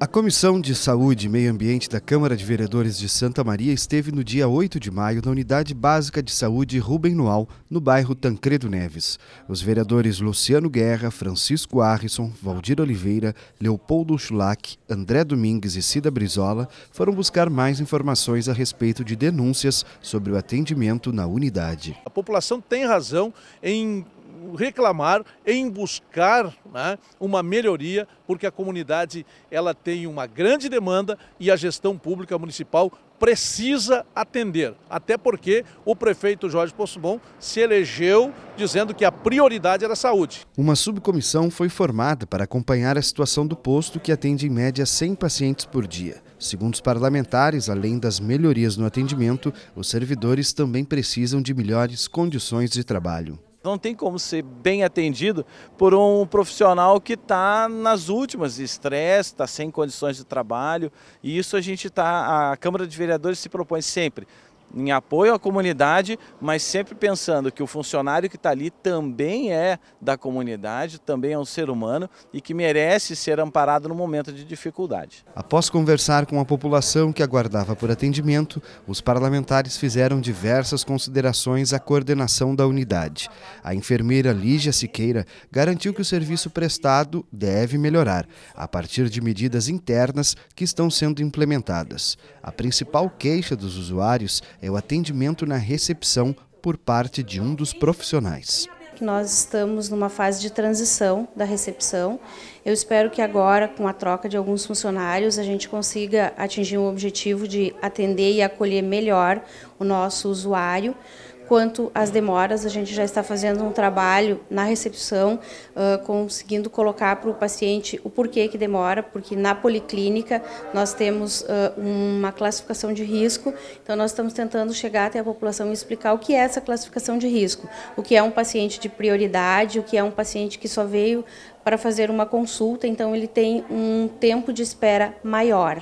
A Comissão de Saúde e Meio Ambiente da Câmara de Vereadores de Santa Maria esteve no dia 8 de maio na Unidade Básica de Saúde Rubem Noal, no bairro Tancredo Neves. Os vereadores Luciano Guerra, Francisco Arrisson, Valdir Oliveira, Leopoldo Schulach, André Domingues e Cida Brizola foram buscar mais informações a respeito de denúncias sobre o atendimento na unidade. A população tem razão em reclamar, em buscar né, uma melhoria, porque a comunidade ela tem uma grande demanda e a gestão pública municipal precisa atender. Até porque o prefeito Jorge Possumon se elegeu dizendo que a prioridade era a saúde. Uma subcomissão foi formada para acompanhar a situação do posto, que atende em média 100 pacientes por dia. Segundo os parlamentares, além das melhorias no atendimento, os servidores também precisam de melhores condições de trabalho não tem como ser bem atendido por um profissional que está nas últimas, estresse, está sem condições de trabalho. E isso a gente está, a Câmara de Vereadores se propõe sempre em apoio à comunidade, mas sempre pensando que o funcionário que está ali também é da comunidade, também é um ser humano e que merece ser amparado no momento de dificuldade. Após conversar com a população que aguardava por atendimento, os parlamentares fizeram diversas considerações à coordenação da unidade. A enfermeira Lígia Siqueira garantiu que o serviço prestado deve melhorar, a partir de medidas internas que estão sendo implementadas. A principal queixa dos usuários é o atendimento na recepção por parte de um dos profissionais. Nós estamos numa fase de transição da recepção. Eu espero que agora, com a troca de alguns funcionários, a gente consiga atingir o objetivo de atender e acolher melhor o nosso usuário, Quanto às demoras, a gente já está fazendo um trabalho na recepção, uh, conseguindo colocar para o paciente o porquê que demora, porque na policlínica nós temos uh, uma classificação de risco, então nós estamos tentando chegar até a população e explicar o que é essa classificação de risco, o que é um paciente de prioridade, o que é um paciente que só veio para fazer uma consulta, então ele tem um tempo de espera maior.